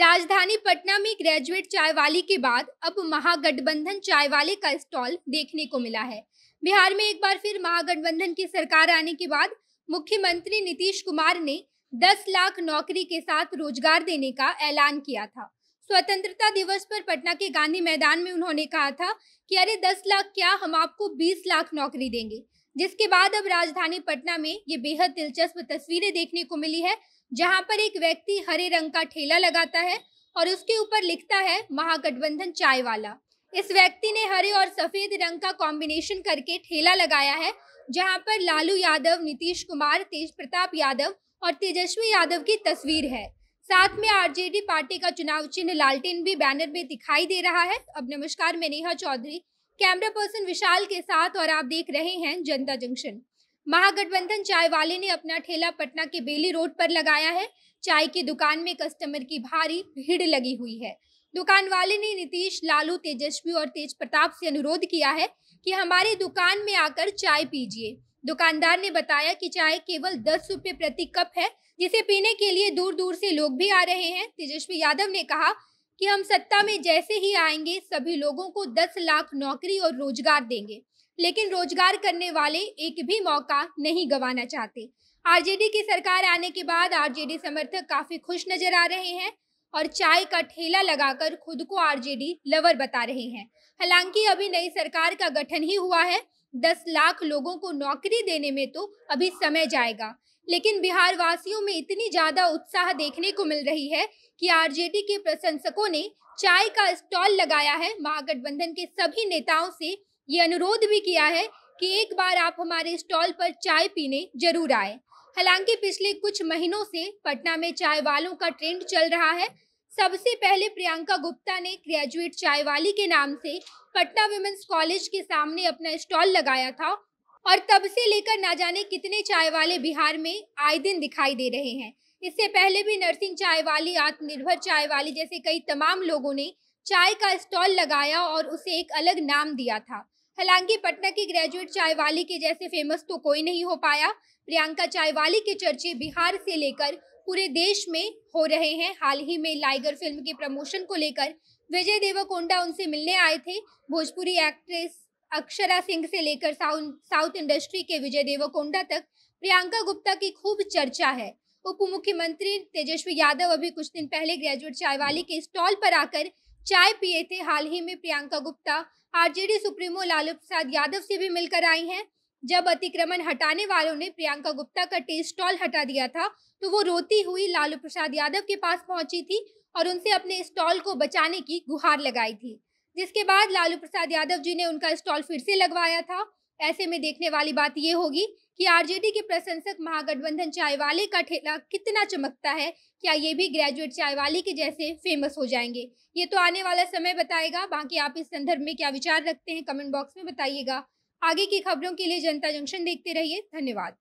राजधानी पटना में ग्रेजुएट चाय वाली के बाद अब महागठबंधन चाय वाले का स्टॉल देखने को मिला है बिहार में एक बार फिर महागठबंधन की सरकार आने के बाद मुख्यमंत्री नीतीश कुमार ने 10 लाख नौकरी के साथ रोजगार देने का ऐलान किया था स्वतंत्रता दिवस पर पटना के गांधी मैदान में उन्होंने कहा था कि अरे 10 लाख क्या हम आपको 20 लाख नौकरी देंगे जिसके बाद अब राजधानी पटना में ये बेहद दिलचस्प तस्वीरें देखने को मिली है जहां पर एक व्यक्ति हरे रंग का ठेला लगाता है और उसके ऊपर लिखता है महागठबंधन चाय वाला इस व्यक्ति ने हरे और सफेद रंग का कॉम्बिनेशन करके ठेला लगाया है जहां पर लालू यादव नीतीश कुमार तेज प्रताप यादव और तेजस्वी यादव की तस्वीर है साथ में आरजेडी पार्टी का चुनाव चिन्ह लालटेन भी बैनर में दिखाई दे रहा है अब नमस्कार मैं नेहा चौधरी कैमरा पर्सन विशाल के साथ और आप देख रहे हैं जनता जंक्शन महागठबंधन चाय वाले ने अपना ठेला पटना के बेली रोड पर लगाया है चाय की दुकान में कस्टमर की भारी भीड़ लगी हुई है दुकान वाले ने नीतीश लालू तेजस्वी और तेज प्रताप से अनुरोध किया है कि हमारी दुकान में आकर चाय पीजिए दुकानदार ने बताया कि चाय केवल दस रुपये प्रति कप है जिसे पीने के लिए दूर दूर से लोग भी आ रहे हैं तेजस्वी यादव ने कहा कि हम सत्ता में जैसे ही आएंगे सभी लोगों को दस लाख नौकरी और रोजगार देंगे लेकिन रोजगार करने वाले एक भी मौका नहीं गंवाना चाहते आरजेडी की सरकार आने के बाद आरजेडी समर्थक काफी खुश नजर आ रहे हैं और चाय का ठेला लगाकर खुद को आरजेडी लवर बता रहे हैं हालांकि अभी नई सरकार का गठन ही हुआ है दस लाख लोगों को नौकरी देने में तो अभी समय जाएगा लेकिन बिहार वासियों में इतनी ज्यादा उत्साह देखने को मिल रही है कि आरजेडी के प्रशंसकों ने चाय का स्टॉल लगाया है महागठबंधन के सभी नेताओं से ये अनुरोध भी किया है कि एक बार आप हमारे स्टॉल पर चाय पीने जरूर आए हालांकि पिछले कुछ महीनों से पटना में चाय वालों का ट्रेंड चल रहा है सबसे पहले प्रियंका गुप्ता ने ग्रेजुएट चाय वाली के नाम से पटना वुमेन्स कॉलेज के सामने अपना स्टॉल लगाया था और तब से लेकर ना जाने कितने चाय वाले बिहार में आए दिन दिखाई दे रहे हैं इससे पहले भी नर्सिंग चाय वाली आत्मनिर्भर चाय वाली जैसे कई तमाम लोगों ने चाय का स्टॉल लगाया और उसे एक अलग नाम दिया था हालांकि पटना की ग्रेजुएट चायवाली के जैसे फेमस तो कोई नहीं हो पाया प्रियंका चायवाली के चर्चे बिहार से लेकर पूरे देश में हो रहे हैं हाल ही में लाइगर फिल्म के प्रमोशन को लेकर विजय देवकोंडा उनसे मिलने आए थे भोजपुरी एक्ट्रेस अक्षरा सिंह से लेकर साउथ इंडस्ट्री के विजय देवकोंडा तक प्रियंका गुप्ता की खूब चर्चा है उप मुख्यमंत्री तेजस्वी यादव अभी कुछ दिन पहले ग्रेजुएट चायवाली के स्टॉल पर आकर चाय पिए थे हाल ही में प्रियंका गुप्ता आरजेडी सुप्रीमो लालू प्रसाद यादव से भी मिलकर आई हैं जब अतिक्रमण हटाने वालों ने प्रियंका गुप्ता का टी स्टॉल हटा दिया था तो वो रोती हुई लालू प्रसाद यादव के पास पहुंची थी और उनसे अपने स्टॉल को बचाने की गुहार लगाई थी जिसके बाद लालू प्रसाद यादव जी ने उनका स्टॉल फिर से लगवाया था ऐसे में देखने वाली बात यह होगी कि आरजेडी के प्रशंसक महागठबंधन चाय वाले का ठेला कितना चमकता है क्या ये भी ग्रेजुएट चाय वाले के जैसे फेमस हो जाएंगे ये तो आने वाला समय बताएगा बाकी आप इस संदर्भ में क्या विचार रखते हैं कमेंट बॉक्स में बताइएगा आगे की खबरों के लिए जनता जंक्शन देखते रहिए धन्यवाद